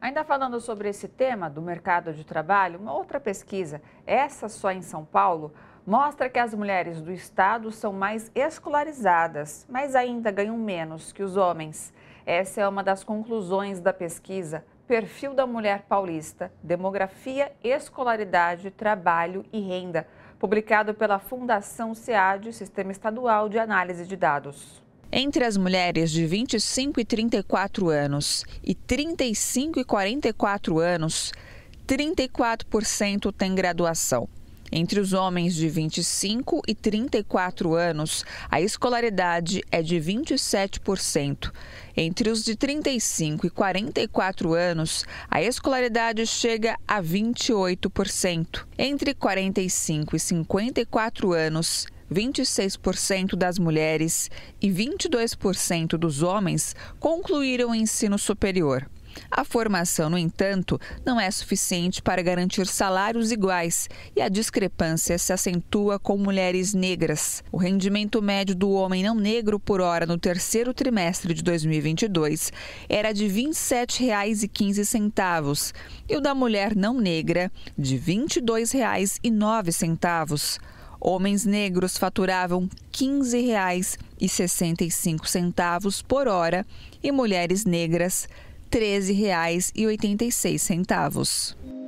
Ainda falando sobre esse tema do mercado de trabalho, uma outra pesquisa, essa só em São Paulo, mostra que as mulheres do estado são mais escolarizadas, mas ainda ganham menos que os homens. Essa é uma das conclusões da pesquisa Perfil da Mulher Paulista: Demografia, Escolaridade, Trabalho e Renda, publicado pela Fundação SEAD, Sistema Estadual de Análise de Dados. Entre as mulheres de 25 e 34 anos e 35 e 44 anos, 34% têm graduação. Entre os homens de 25 e 34 anos, a escolaridade é de 27%. Entre os de 35 e 44 anos, a escolaridade chega a 28%. Entre 45 e 54 anos, 26% das mulheres e 22% dos homens concluíram o ensino superior. A formação, no entanto, não é suficiente para garantir salários iguais e a discrepância se acentua com mulheres negras. O rendimento médio do homem não negro por hora no terceiro trimestre de 2022 era de R$ 27,15 e o da mulher não negra de R$ 22,09. Homens negros faturavam R$ 15,65 por hora e mulheres negras R$ 13,86.